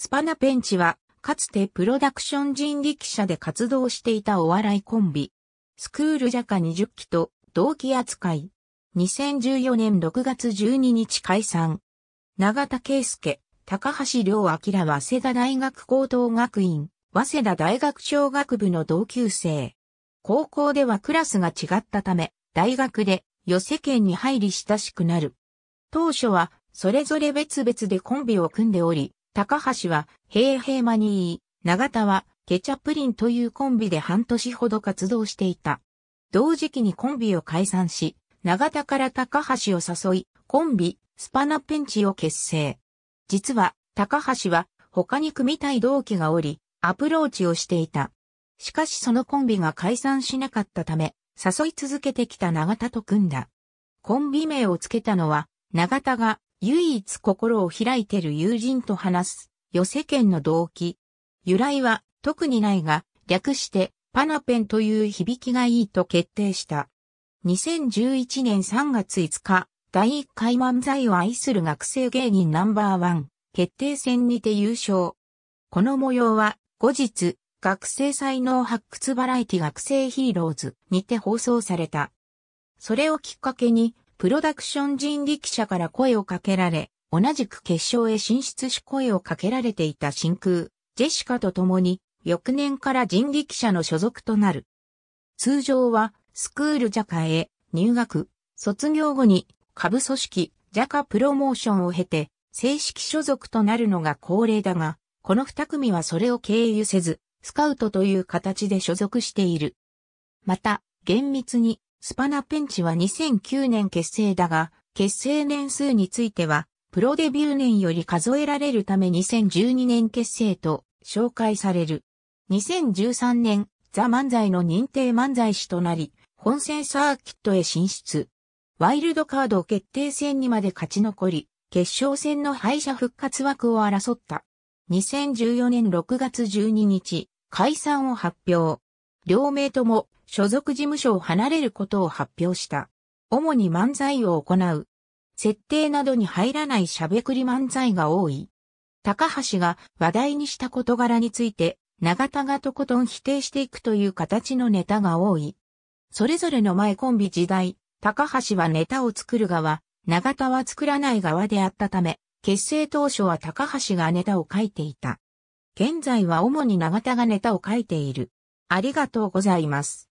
スパナペンチは、かつてプロダクション人力車で活動していたお笑いコンビ。スクールジャカ20期と同期扱い。2014年6月12日解散。永田圭介、高橋良明は早稲田大学高等学院、早稲田大学小学部の同級生。高校ではクラスが違ったため、大学で寄席圏に入り親しくなる。当初は、それぞれ別々でコンビを組んでおり、高橋は、平平マニー、長田は、ケチャプリンというコンビで半年ほど活動していた。同時期にコンビを解散し、長田から高橋を誘い、コンビ、スパナペンチを結成。実は、高橋は、他に組みたい同期がおり、アプローチをしていた。しかしそのコンビが解散しなかったため、誘い続けてきた長田と組んだ。コンビ名をつけたのは、長田が唯一心を開いてる友人と話す、寄せ圏の動機。由来は特にないが、略してパナペンという響きがいいと決定した。2011年3月5日、第1回漫才を愛する学生芸人ナンバーワン決定戦にて優勝。この模様は後日、学生才能発掘バラエティ学生ヒーローズにて放送された。それをきっかけにプロダクション人力車から声をかけられ、同じく決勝へ進出し声をかけられていた真空、ジェシカと共に、翌年から人力車の所属となる。通常は、スクールジャカへ入学、卒業後に、下部組織、ジャカプロモーションを経て、正式所属となるのが恒例だが、この二組はそれを経由せず、スカウトという形で所属している。また、厳密にスパナペンチは2009年結成だが、結成年数については、プロデビュー年より数えられるため2012年結成と紹介される。2013年、ザ漫才の認定漫才師となり、本戦サーキットへ進出。ワイルドカード決定戦にまで勝ち残り、決勝戦の敗者復活枠を争った。2014年6月12日、解散を発表。両名とも所属事務所を離れることを発表した。主に漫才を行う。設定などに入らない喋り漫才が多い。高橋が話題にした事柄について、長田がとことん否定していくという形のネタが多い。それぞれの前コンビ時代、高橋はネタを作る側、長田は作らない側であったため、結成当初は高橋がネタを書いていた。現在は主に長田がネタを書いている。ありがとうございます。